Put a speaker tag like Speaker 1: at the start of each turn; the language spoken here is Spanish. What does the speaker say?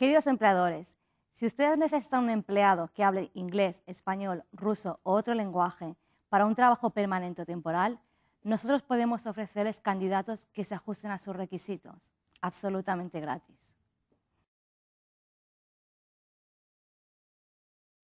Speaker 1: Queridos empleadores, si ustedes necesitan un empleado que hable inglés, español, ruso o otro lenguaje para un trabajo permanente o temporal, nosotros podemos ofrecerles candidatos que se ajusten a sus requisitos, absolutamente gratis.